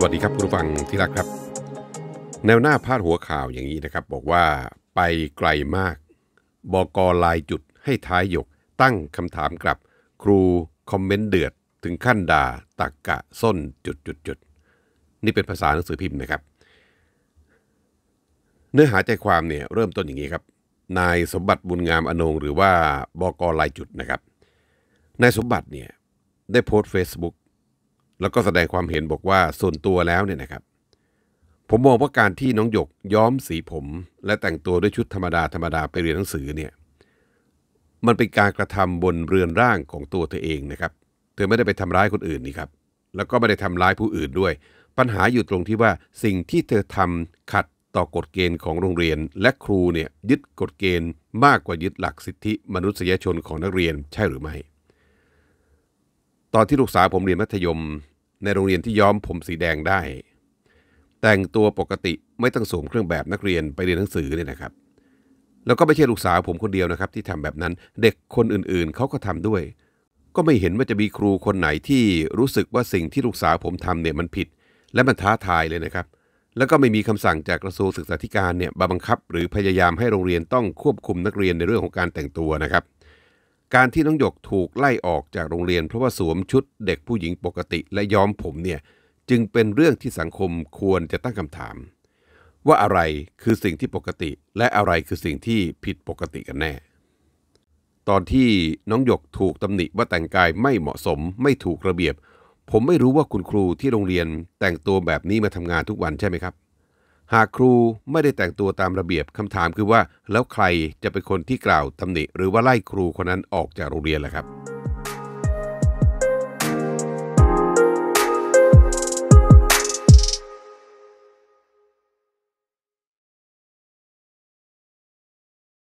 สวัสดีครับ คุณผู้ฟังที่รักครับ แนวหน้าพาดหัวข่าวอย่างนี้นะครับ บอกว่าไปไกลมากบกลายจุดให้ท้ายหยก ตั้งคำถามกลับครูคอมเมนต์เดือด ถึงขั้นด่าตักกะส้นจุดจุดจุดนี่เป็นภาษาหนังสือพิมพ์นะครับ เนื้อหาใจความเนี่ยเริ่มต้นอย่างนี้ครับ นายสมบัติบุญงามอนงหรือว่าบกลายจุดนะครับนายสมบัติเนี่ยได้โพสต์เฟซบุ๊กแล้วก็แสดงความเห็นบอกว่า ส่วนตัวแล้วเนี่ยนะครับผมมองว่าการที่น้องหยกย้อมสีผม และแต่งตัวด้วยชุดธรรมดาธรรมดาไปเรียนหนังสือเนี่ยมันเป็นการกระทำบนเรือนร่างของตัวเธอเองนะครับเธอไม่ได้ไปทำร้ายคนอื่นนี่ครับแล้วก็ไม่ได้ทำร้ายผู้อื่นด้วย ปัญหาอยู่ตรงที่ว่าสิ่งที่เธอทำขัดต่อกฎเกณฑ์ของโรงเรียนและครูเนี่ยยึดกฎเกณฑ์ มากกว่ายึดหลักสิทธิมนุษยชนของนักเรียนใช่หรือไม่ตอนที่ลูกสาวผมเรียนมัธยม ในโรงเรียนที่ย้อมผมสีแดงได้ แต่งตัวปกติไม่ต้องสวมเครื่องแบบนักเรียนไปเรียนหนังสือเนี่ยนะครับ แล้วก็ไม่ใช่ลูกสาวผมคนเดียวนะครับ ที่ทำแบบนั้นเด็กคนอื่นๆเขาก็ทำด้วย ก็ไม่เห็นว่าจะมีครูคนไหนที่รู้สึกว่าสิ่งที่ลูกสาวผมทำเนี่ยมันผิด และมันท้าทายเลยนะครับ แล้วก็ไม่มีคำสั่งจากกระทรวงศึกษาธิการเนี่ยบังคับ หรือพยายามให้โรงเรียนต้องควบคุมนักเรียนในเรื่องของการแต่งตัวนะครับการที่น้องหยกถูกไล่ออกจากโรงเรียนเพราะว่าสวมชุด เด็กผู้หญิงปกติและย้อมผมเนี่ยจึงเป็นเรื่องที่สังคมควรจะตั้งคำถาม ว่าอะไรคือสิ่งที่ปกติและอะไรคือสิ่งที่ผิดปกติกันแน่ ตอนที่น้องหยกถูกตำหนิว่าแต่งกายไม่เหมาะสมไม่ถูกระเบียบ ผมไม่รู้ว่าคุณครูที่โรงเรียนแต่งตัวแบบนี้มาทำงานทุกวันใช่ไหมครับหากครูไม่ได้แต่งตัวตามระเบียบคำถามคือว่าแล้วใครจะเป็นคนที่กล่าวตำหนิหรือว่าไล่ครูคนนั้นออกจากโรงเรียนล่ะครับ